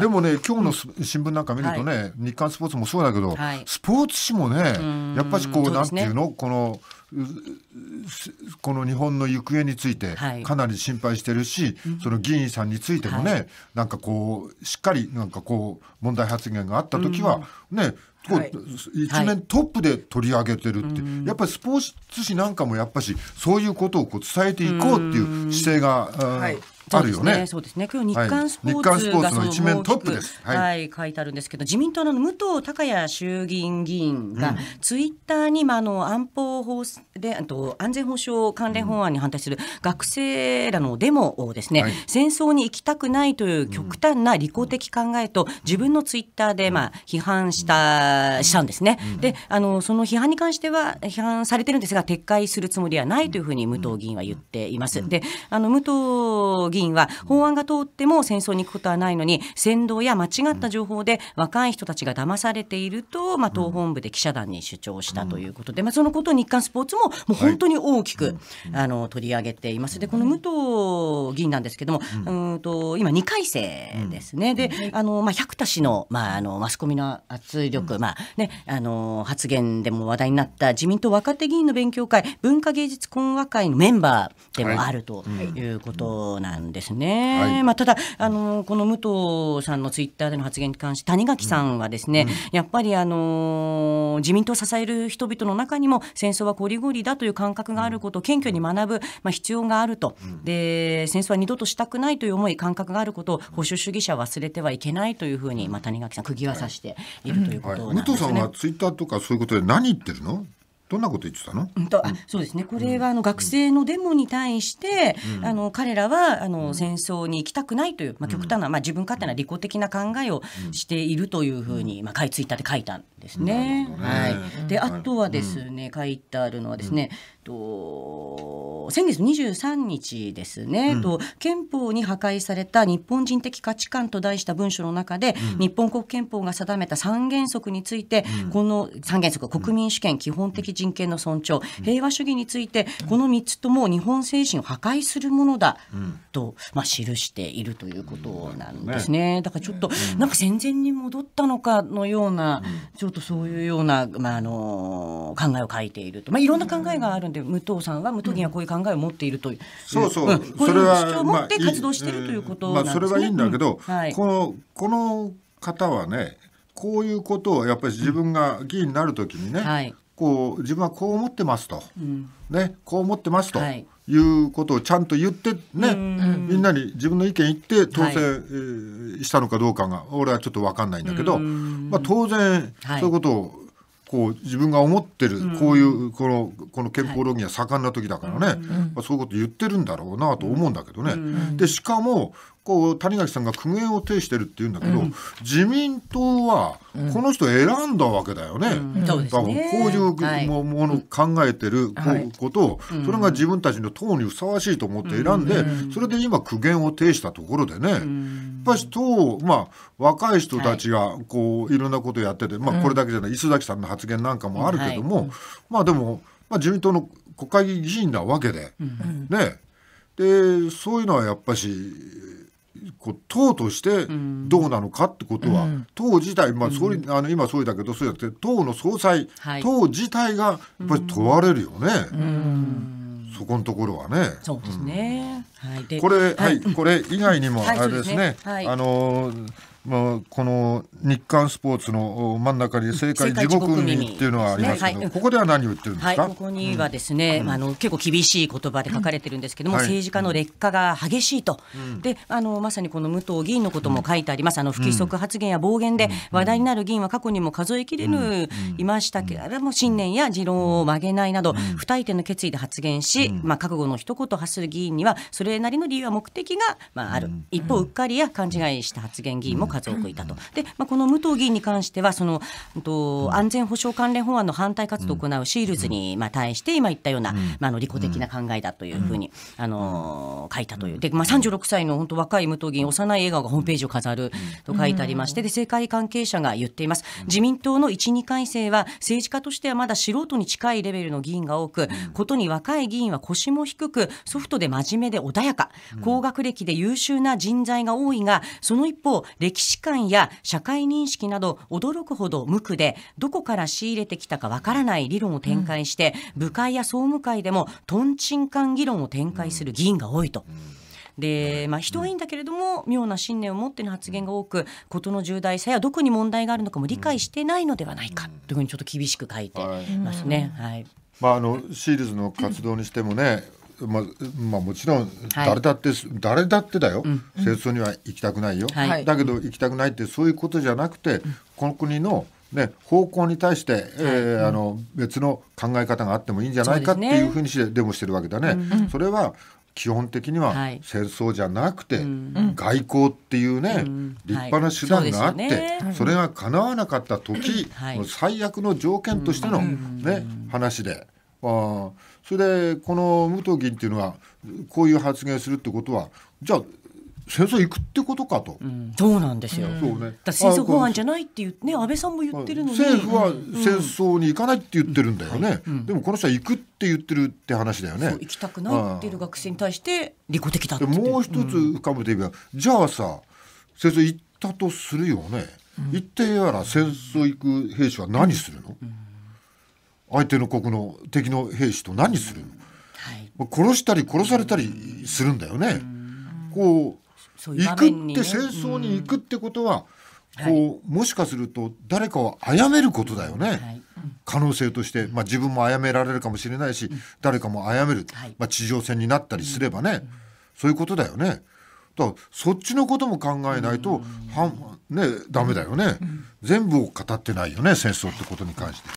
でもね、今日の新聞なんか見るとね、はい、日刊スポーツもそうだけど、はい、スポーツ紙もね、やっぱりこう、うね、なんていうの、この、この日本の行方について、かなり心配してるし、はい、その議員さんについてもね、はなんかこう、しっかり、なんかこう、問題発言があった時は、ね、こう、一面トップで取り上げてるって、やっぱりスポーツ紙なんかもやっぱし、そういうことをこう伝えていこうっていう姿勢が、はいあるよね。そうですね。今日日刊スポーツの一面トップです。はい、書いてあるんですけど、自民党の武藤孝也衆議院議員がツイッターにまあの安保法であと安全保障関連法案に反対する学生らのデモをですね、戦争に行きたくないという極端な利己的考えと自分のツイッターでまあ批判したしたんですね。で、あのその批判に関しては批判されてるんですが撤回するつもりはないというふうに武藤議員は言っています。で、あの武藤議員は法案が通っても戦争に行くことはないのに扇動や間違った情報で若い人たちが騙されていると、まあ、党本部で記者団に主張したということで、まあ、そのことを日刊スポーツももう本当に大きく、はい、あの取り上げています。でこの武藤議員なんですけども、うんと今2回生ですね。で、あのまあ百田氏のまああのマスコミの圧力、まあねあの発言でも話題になった自民党若手議員の勉強会、文化芸術懇話会のメンバーでもあるということなんですね。はい、まあ、ただあのこの武藤さんのツイッターでの発言に関して谷垣さんはですね、うんうん、やっぱりあの自民党を支える人々の中にも戦争はこりごりだという感覚があることを謙虚に学ぶ、まあ、必要があると、で戦争は二度としたくないという思い感覚があることを保守主義者は忘れてはいけないというふうに、まあ、谷垣さん釘は刺しているということなんですね、はい、武藤さんはツイッターとかそういうことで何言ってるのどんなこと言ってたの？うんと、あ、そうですね。これはあの学生のデモに対して、うん、あの彼らはあの戦争に行きたくないという、まあ極端な、まあ自分勝手な利己的な考えをしているというふうに、まあかいついたターで書いたですね。はい。で、あとはですね、書いてあるのはですね、と先月23日ですね、うん、と憲法に破壊された日本人的価値観と題した文書の中で、うん、日本国憲法が定めた三原則について、うん、この三原則国民主権、基本的人権の尊重、平和主義についてこの3つとも日本精神を破壊するものだと、まあ、記しているということなんですね。だからちょっと、なんか戦前に戻ったのかのような、ちょょっとそういうような、まあ、あの考えを書いていると、まあ、いろんな考えがあるんで、武藤さんは武藤議員はこういう考えを持っているという、そうそう、うん、こういう主張を持って活動しているということなんですね。それはいいんだけど、はい、このこの方はねこういうことをやっぱり自分が議員になるときにね、はい、こう自分はこう思ってますと、うん、ね、こう思ってますと、はい、いうことをちゃんと言ってね、みんなに自分の意見言って当選したのかどうかが、俺はちょっと分かんないんだけど、まあ、当然そういうことをこう自分が思ってるこういうこのこの憲法論議が盛んな時だからね、まあ、そういうこと言ってるんだろうなと思うんだけどね。でしかもこう谷垣さんが苦言を呈してるっていうんだけど、うん、自民党はこの人選んだわけだよね、うんこういうものを考えてることを、それが自分たちの党にふさわしいと思って選んで、それで今苦言を呈したところでね、やっぱり党、まあ、若い人たちがこういろんなことやってて、まあ、これだけじゃない磯崎さんの発言なんかもあるけども、まあでも、まあ、自民党の国会議員なわけで、ねでそういうのはやっぱしこう党としてどうなのかってことは、うん、党自体、まあ総理、うあの今総理だけどそうやって党の総裁、はい、党自体がやっぱり問われるよね、そこのところはね。そうですね、これ、はい、これ以外にも、あれですね、あのまあ、この日刊スポーツの真ん中に政界地獄にっていうのはありますけど、ここでは何を言ってるんですか、はい、ここにはですね、うん、あの結構厳しい言葉で書かれてるんですけども、うん、政治家の劣化が激しいと、うん、であのまさにこの武藤議員のことも書いてあります、あの不規則発言や暴言で話題になる議員は過去にも数えきれぬいましたけれども、信念や持論を曲げないなど、不退転の決意で発言し、まあ、覚悟の一言を発する議員には、それれなりの理由は目的が、まあ、ある、一方うっかりや勘違いした発言議員も数多くいたと、でまあ、この武藤議員に関してはその、と安全保障関連法案の反対活動を行うシールズに、まあ、対して今言ったような、まあ、の利己的な考えだというふうに、あの書いたというで、まあ、36歳の本当若い武藤議員幼い笑顔がホームページを飾ると書いてありましてで政界関係者が言っています自民党の1、2回生は政治家としてはまだ素人に近いレベルの議員が多くことに若い議員は腰も低くソフトで真面目で穏やか、高学歴で優秀な人材が多いが、その一方、歴史観や社会認識など驚くほど無垢で、どこから仕入れてきたかわからない理論を展開して、部会や総務会でもとんちんかん議論を展開する議員が多いと。で、まあ、人はいいんだけれども、妙な信念を持っての発言が多く、事の重大さやどこに問題があるのかも理解してないのではないか、というふうにちょっと厳しく書いてますね。い、まあ、あのシールズの活動にしてもね、まあ、まあ、もちろん誰だって、はい、誰だってだよ、うん、戦争には行きたくないよ、はい、だけど行きたくないってそういうことじゃなくて、この国の、ね、方向に対して、えー、あの別の考え方があってもいいんじゃないかっていうふうにしてデモしてるわけだね。それは基本的には戦争じゃなくて、外交っていうね、立派な手段があって、それが叶わなかった時、最悪の条件としての、ね話で。あそれでこの武藤議員っていうのはこういう発言するってことはじゃあ戦争行くってことかと、うん、そうなんですよ、うん、そうね、だ戦争法案じゃないっていうね安倍さんも言ってるのに政府は戦争に行かないって言ってるんだよね、うん、でもこの人は行くって言ってるって話だよね行きたくないっていう学生に対して利己的だってもう一つ深めていえば、じゃあさ戦争行ったとするよね、行ってやら戦争行く兵士は何するの、相手の国の敵の兵士と何するの、はい、殺したり殺されたりするんだよね。うこう、ね、行くって戦争に行くってことは、こうもしかすると誰かを殺めることだよね、はい、可能性として、まあ、自分も殺められるかもしれないし、誰かも殺める、はい、まあ、地上戦になったりすればね、うそういうことだよね。だからそっちのことも考えないと、うん、ね、ダメだよね、全部を語ってないよね戦争ってことに関して。